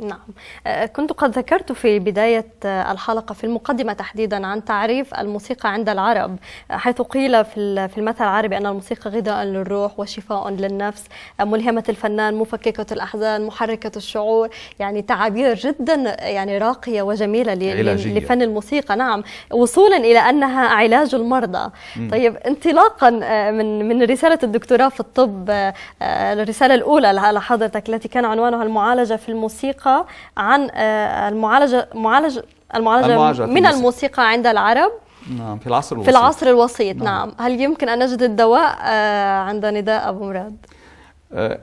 نعم آه، كنت قد ذكرت في بداية آه، الحلقة في المقدمة تحديدا عن تعريف الموسيقى عند العرب آه، حيث قيل في المثل العربي أن الموسيقى غذاء للروح وشفاء للنفس ملهمة الفنان مفككة الأحزان محركة الشعور يعني تعابير جدا يعني راقية وجميلة علاجية. لفن الموسيقى نعم وصولا إلى أنها علاج المرضى م. طيب انطلاقا من من رسالة الدكتوراه في الطب الرسالة الأولى لحضرتك التي كان عنوانها المعالجة في الموسيقى الموسيقى عن آه، المعالجة معالجه المعالجة, المعالجة من الموسيقى عند العرب نعم في العصر الوسيط في العصر الوسيط نعم, نعم. هل يمكن أن نجد الدواء آه، عند نداء أبو مراد؟ آه،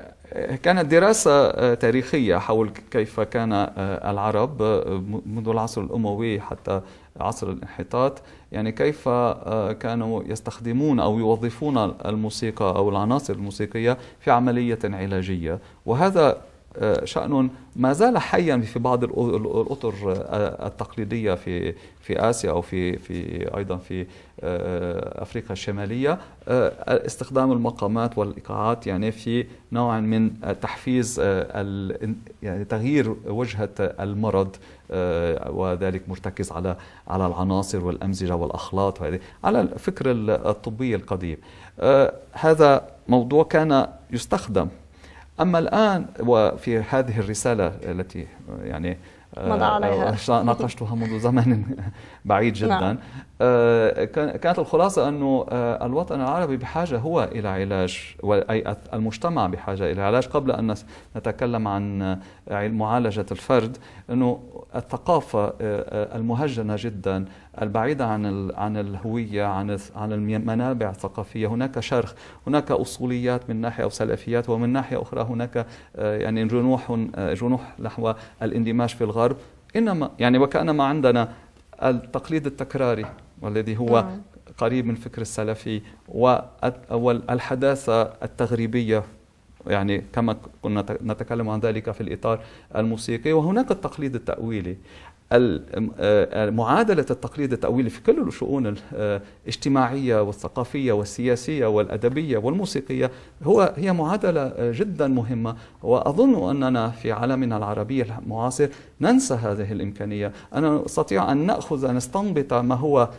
كانت دراسة تاريخية حول كيف كان العرب منذ العصر الأموي حتى عصر الانحطاط يعني كيف كانوا يستخدمون أو يوظفون الموسيقى أو العناصر الموسيقية في عملية علاجية وهذا آه، شأن ما زال حيا في بعض الأطر آه، التقليدية في في آسيا أو في في أيضا في آه، أفريقيا الشمالية استخدام المقامات والإيقاعات يعني في نوع من تحفيز يعني تغيير وجهة المرض وذلك مرتكز على على العناصر والأمزجة والأخلاط وهذه على الفكر الطبي القديم هذا موضوع كان يستخدم أما الآن وفي هذه الرسالة التي يعني آه، مضى عليها ناقشتها منذ زمن بعيد نعم. جدا نعم. كانت الخلاصة أنه آه، الوطن العربي بحاجة هو إلى علاج أي المجتمع بحاجة إلى علاج قبل أن نتكلم عن معالجة الفرد أنه الثقافة المهجنة جدا البعيدة عن عن الهوية عن عن المنابع الثقافية هناك شرخ هناك أصوليات من ناحية أو سلفيات ومن ناحية أخرى هناك آه، يعني جنوح آه، جنوح نحو الاندماج في الغرب إنما يعني وكأنما عندنا التقليد التكراري والذي هو نعم. قريب من فكر السلفي والحداثة التغريبية يعني كما كنا نتكلم عن ذلك في الإطار الموسيقي وهناك التقليد التأويلي معادلة التقليد التأويلي في كل الشؤون الاجتماعية والثقافية والسياسية والأدبية والموسيقية هو هي معادلة جدا مهمة وأظن أننا في عالمنا العربي المعاصر ننسى هذه الإمكانية أنا أستطيع أن نأخذ أن نستنبط ما هو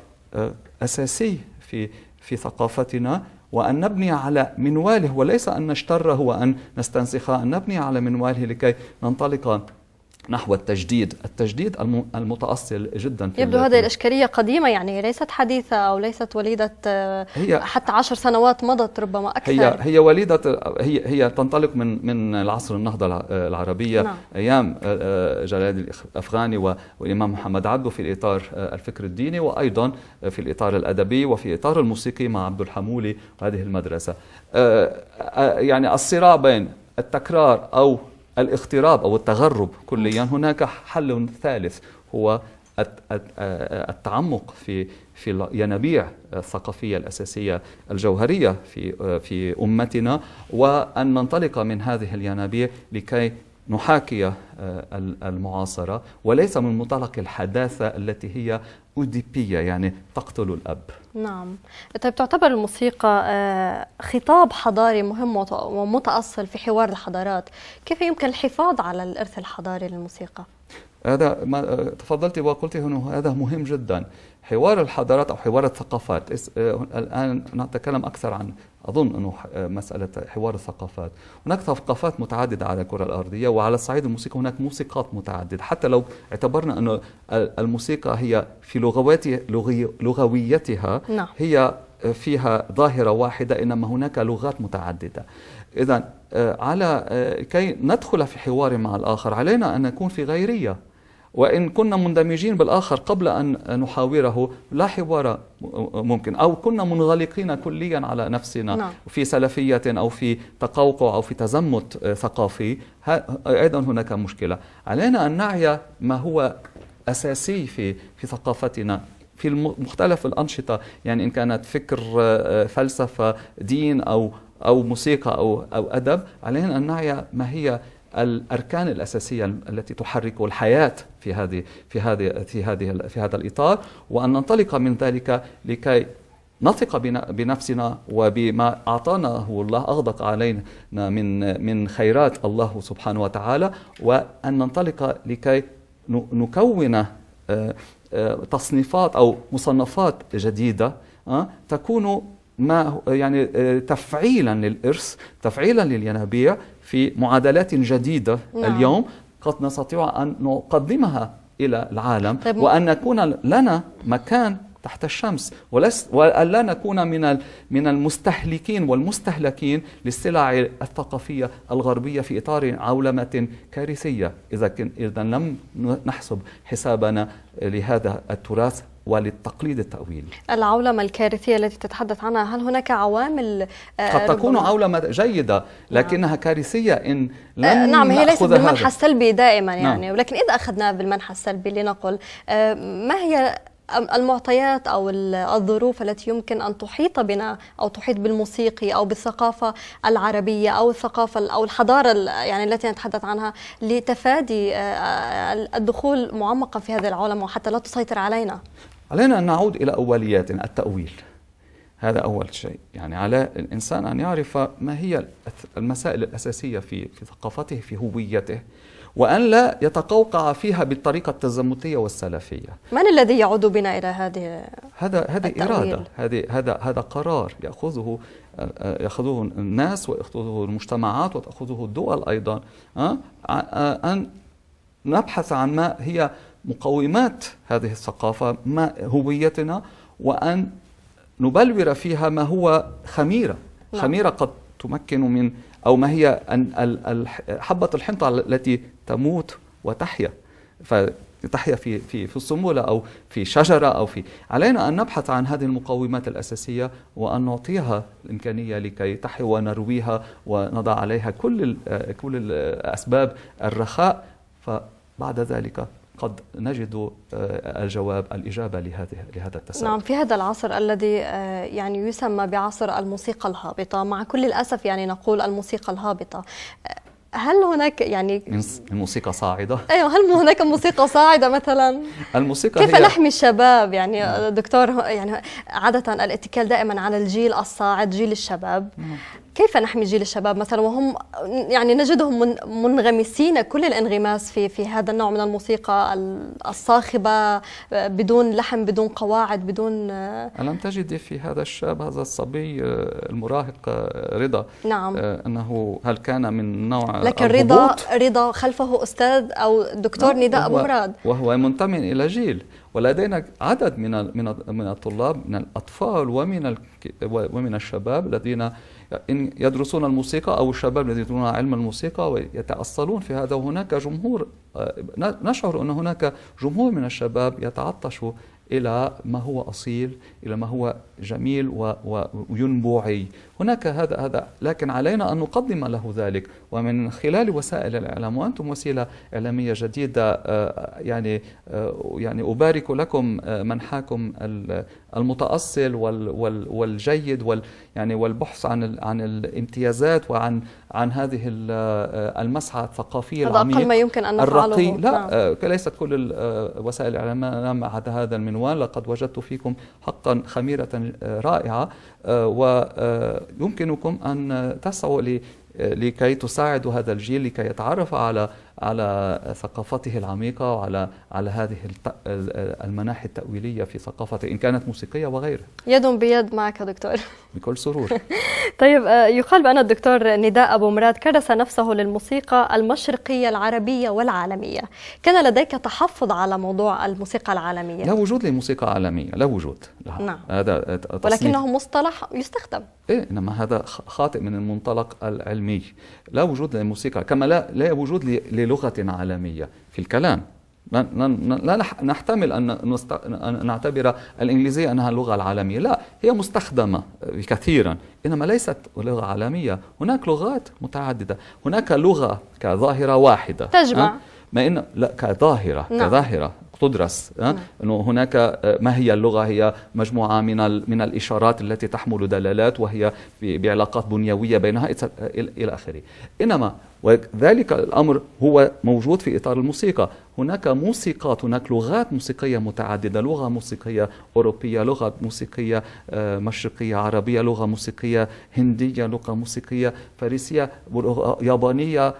أساسي في في ثقافتنا وأن نبني على منواله وليس أن نشتره وأن نستنسخه أن نبني على منواله لكي ننطلق نحو التجديد التجديد المتأصل جدا في يبدو هذه الإشكالية قديمة يعني ليست حديثة أو ليست وليدة هي حتى عشر سنوات مضت ربما أكثر هي هي وليدة هي هي تنطلق من من العصر النهضة العربية نعم. أيام آه، آه، جلال الأفغاني والإمام محمد عبده في الإطار آه، الفكر الديني وأيضا في الإطار الأدبي وفي إطار الموسيقي مع عبد الحمولي هذه المدرسة يعني الصراع بين التكرار أو الاغتراب أو التغرب كليا هناك حل ثالث هو التعمق في في الينابيع الثقافية الأساسية الجوهرية في في أمتنا وأن ننطلق من هذه الينابيع لكي نحاكي آه، المعاصرة وليس من منطلق الحداثة التي هي أوديبية يعني تقتل الأب نعم طيب تعتبر الموسيقى آه، خطاب حضاري مهم ومتأصل في حوار الحضارات كيف يمكن الحفاظ على الإرث الحضاري للموسيقى؟ هذا ما آه، تفضلت وقلت هنا هذا مهم جدا حوار الحضارات او حوار الثقافات آه، الان نتكلم اكثر عن اظن انه آه، مساله حوار الثقافات هناك ثقافات متعدده على الكره الارضيه وعلى الصعيد الموسيقى هناك موسيقات متعدده حتى لو اعتبرنا انه الموسيقى هي في لغواتها لغويتها نعم. هي آه، فيها ظاهره واحده انما هناك لغات متعدده اذا على كي ندخل في حوار مع الاخر علينا ان نكون في غيريه وإن كنا مندمجين بالآخر قبل أن نحاوره لا حوار ممكن أو كنا منغلقين كليا على نفسنا نعم. في سلفية أو في تقوقع أو في تزمت ثقافي أيضا هناك مشكلة علينا أن نعي ما هو أساسي في, في ثقافتنا في مختلف الأنشطة يعني إن كانت فكر فلسفة دين أو أو موسيقى أو أو أدب علينا أن نعي ما هي الأركان الأساسية التي تحرك الحياة في هذه في هذه في هذه في هذا الاطار وان ننطلق من ذلك لكي نثق بنفسنا وبما اعطاناه الله اغدق علينا من من خيرات الله سبحانه وتعالى وان ننطلق لكي نكون آه، آه، تصنيفات او مصنفات جديده آه، تكون ما يعني تفعيلا للارث تفعيلا للينابيع في معادلات جديده نعم. اليوم قد نستطيع أن نقدمها إلى العالم طيب وأن نكون لنا مكان تحت الشمس ولس وألا نكون من من المستهلكين والمستهلكين للسلع الثقافية الغربية في إطار عولمة كارثية إذا إذا لم نحسب حسابنا لهذا التراث وللتقليد التأويل العولمة الكارثية التي تتحدث عنها هل هناك عوامل آه، قد تكون عولمة جيدة لكنها نعم. كارثية إن آه، لم نعم هي ليست بالمنحى السلبي دائما نعم. يعني نعم. ولكن إذا أخذنا بالمنحى السلبي لنقل آه، ما هي المعطيات او الظروف التي يمكن ان تحيط بنا او تحيط بالموسيقي او بالثقافه العربيه او الثقافه او الحضاره يعني التي نتحدث عنها لتفادي الدخول معمقا في هذه العالم وحتى لا تسيطر علينا. علينا أن نعود إلى أولياتنا التأويل هذا أول شيء يعني على الإنسان أن يعرف ما هي المسائل الأساسية في, في ثقافته في هويته وأن لا يتقوقع فيها بالطريقة التزمتية والسلفية من الذي يعود بنا إلى هذه هذا هذه التأويل. إرادة هذه هذا هذا قرار يأخذه آه، آه، يأخذه الناس ويأخذه المجتمعات وتأخذه الدول أيضا آه، أن نبحث عن ما هي مقومات هذه الثقافة ما هويتنا وأن نبلور فيها ما هو خميرة نعم. خميرة قد تمكن من أو ما هي حبة الحنطة التي تموت وتحيا فتحيا في في في الصمولة أو في شجرة أو في علينا أن نبحث عن هذه المقومات الأساسية وأن نعطيها الإمكانية لكي تحيا ونرويها ونضع عليها كل كل الأسباب الرخاء فبعد ذلك قد نجد آه، الجواب الإجابة لهذه لهذا التساؤل نعم في هذا العصر الذي آه، يعني يسمى بعصر الموسيقى الهابطة مع كل الأسف يعني نقول الموسيقى الهابطة آه، هل هناك يعني الموسيقى صاعدة؟ أيوة هل هناك موسيقى صاعدة مثلا؟ الموسيقى كيف هي... نحمي الشباب يعني نعم. دكتور يعني عادة الاتكال دائما على الجيل الصاعد جيل الشباب نعم. كيف نحمي جيل الشباب مثلا وهم يعني نجدهم منغمسين كل الانغماس في في هذا النوع من الموسيقى الصاخبه بدون لحن بدون قواعد بدون آه، الم تجد في هذا الشاب هذا الصبي آه، المراهق آه، رضا نعم انه هل كان من نوع لكن رضا رضا خلفه استاذ او دكتور نعم. نداء ابو مراد وهو منتمي الى جيل ولدينا عدد من من من الطلاب من الاطفال ومن ومن الشباب الذين يدرسون الموسيقى أو الشباب الذين يدرسون علم الموسيقى ويتأصلون في هذا وهناك جمهور آه، نشعر أن هناك جمهور من الشباب يتعطش إلى ما هو أصيل إلى ما هو جميل وينبوعي هناك هذا هذا لكن علينا أن نقدم له ذلك ومن خلال وسائل الإعلام وأنتم وسيلة إعلامية جديدة آه، يعني آه، يعني أبارك لكم منحاكم المتأصل وال وال والجيد وال يعني والبحث عن ال عن الامتيازات وعن عن هذه آه، المسعى الثقافية هذا أقل ما يمكن أن نفعله لا نعم. آه، ليست كل آه، وسائل الإعلام على هذا المنوال لقد وجدت فيكم حقا خميرة رائعة ويمكنكم أن تسعوا لكي تساعدوا هذا الجيل لكي يتعرف على على ثقافته العميقة وعلى على هذه المناحي التأويلية في ثقافته إن كانت موسيقية وغيرها يد بيد معك دكتور بكل سرور طيب آه، يقال بأن الدكتور نداء أبو مراد كرس نفسه للموسيقى المشرقية العربية والعالمية كان لديك تحفظ على موضوع الموسيقى العالمية لا وجود لموسيقى عالمية لا وجود لها نعم. هذا ولكنه مصطلح يستخدم إيه إنما هذا خاطئ من المنطلق العلمي لا وجود للموسيقى كما لا, لا وجود للغة عالمية في الكلام لا نحتمل أن, أن نعتبر الإنجليزية أنها اللغة العالمية لا هي مستخدمة كثيرا إنما ليست لغة عالمية هناك لغات متعددة هناك لغة كظاهرة واحدة تجمع ما إن لا كظاهرة نعم. كظاهرة تدرس نعم. انه هناك آه، ما هي اللغه هي مجموعه من من الاشارات التي تحمل دلالات وهي بعلاقات بنيويه بينها الى اخره انما وذلك الامر هو موجود في اطار الموسيقى هناك موسيقات هناك لغات موسيقيه متعدده لغه موسيقيه اوروبيه لغه موسيقيه آه، مشرقيه عربيه لغه موسيقيه هنديه لغه موسيقيه فارسيه آه، يابانيه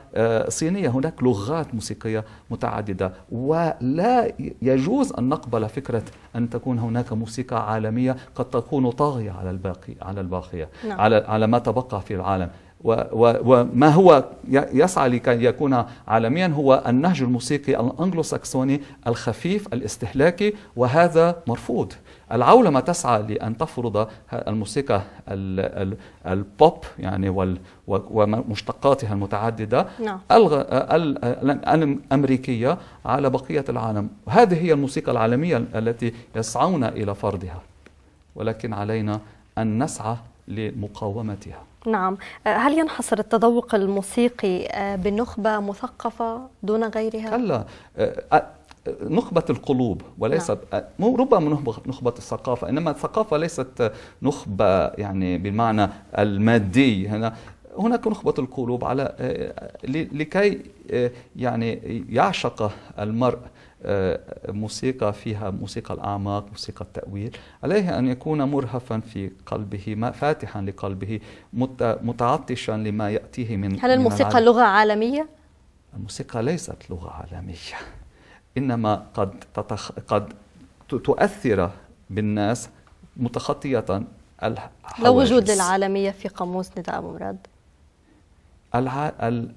صينيه هناك لغات موسيقيه متعدده ولا يجوز أن نقبل فكرة أن تكون هناك موسيقى عالمية قد تكون طاغية على الباقي على الباقية نعم. على على ما تبقى في العالم وما هو يسعى لكي يكون عالميا هو النهج الموسيقي الانجلو ساكسوني الخفيف الاستهلاكي وهذا مرفوض العولمة تسعى لأن تفرض الموسيقى البوب يعني ومشتقاتها المتعددة نعم. الأمريكية على بقية العالم هذه هي الموسيقى العالمية التي يسعون إلى فرضها ولكن علينا أن نسعى لمقاومتها نعم أه، هل ينحصر التذوق الموسيقي أه، بنخبه مثقفة دون غيرها؟ كلا أه، نخبة القلوب وليست نعم. مو ربما نخبة, نخبة الثقافة إنما الثقافة ليست نخبة يعني بالمعنى المادي هنا هناك نخبة القلوب على آه، لكي آه، يعني يعشق المرء آه، موسيقى فيها موسيقى الأعماق موسيقى التأويل عليه أن يكون مرهفا في قلبه فاتحا لقلبه متعطشا لما يأتيه من هل الموسيقى من لغة عالمية؟ الموسيقى ليست لغة عالمية انما قد تتخ... قد تؤثر بالناس متخطيه الحواجز لو وجود العالميه في قاموس نداء ابو مراد الع...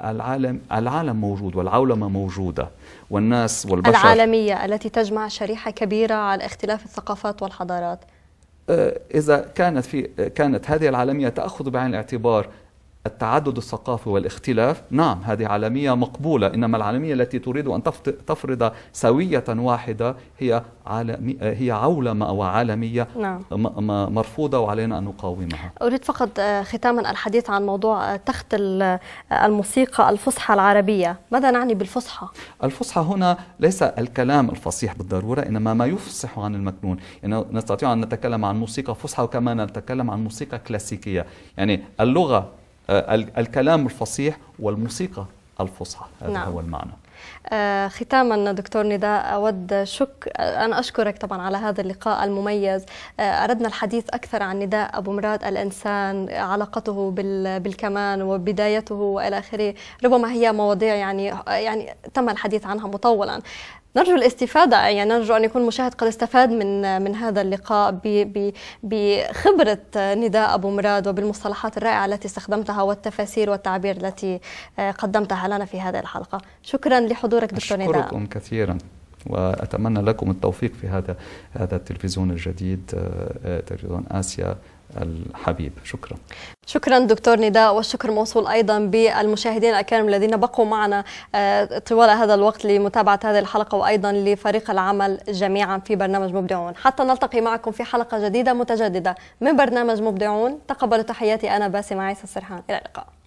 العالم العالم موجود والعولمه موجوده والناس والبشر العالميه التي تجمع شريحه كبيره على اختلاف الثقافات والحضارات آه، اذا كانت في كانت هذه العالميه تاخذ بعين الاعتبار التعدد الثقافي والاختلاف نعم هذه عالمية مقبولة إنما العالمية التي تريد أن تفرض سوية واحدة هي عالمي هي عولمة وعالمية نعم. مرفوضة وعلينا أن نقاومها أريد فقط آه، ختاما الحديث عن موضوع آه، تخت آه، الموسيقى الفصحى العربية ماذا نعني بالفصحى؟ الفصحى هنا ليس الكلام الفصيح بالضرورة إنما ما يفصح عن المكنون يعني نستطيع أن نتكلم عن موسيقى فصحى وكما نتكلم عن موسيقى كلاسيكية يعني اللغة آه، الكلام الفصيح والموسيقى الفصحى هذا نعم. هو المعنى آه، ختاما دكتور نداء أود شك أن أشكرك طبعا على هذا اللقاء المميز آه، أردنا الحديث أكثر عن نداء أبو مراد الإنسان علاقته بالكمان وبدايته وإلى آخره ربما هي مواضيع يعني يعني تم الحديث عنها مطولا نرجو الاستفادة يعني نرجو أن يكون المشاهد قد استفاد من من هذا اللقاء بخبرة نداء أبو مراد وبالمصطلحات الرائعة التي استخدمتها والتفاسير والتعبير التي آه، قدمتها لنا في هذه الحلقة شكرا لحضورك دكتور نداء أشكركم كثيرا وأتمنى لكم التوفيق في هذا هذا التلفزيون الجديد آه، آه، تلفزيون آسيا الحبيب شكرا شكرا دكتور نداء والشكر موصول ايضا بالمشاهدين الكرام الذين بقوا معنا آه، طوال هذا الوقت لمتابعه هذه الحلقه وايضا لفريق العمل جميعا في برنامج مبدعون حتى نلتقي معكم في حلقه جديده متجدده من برنامج مبدعون تقبلوا تحياتي انا باسمه عيسى السرحان الى اللقاء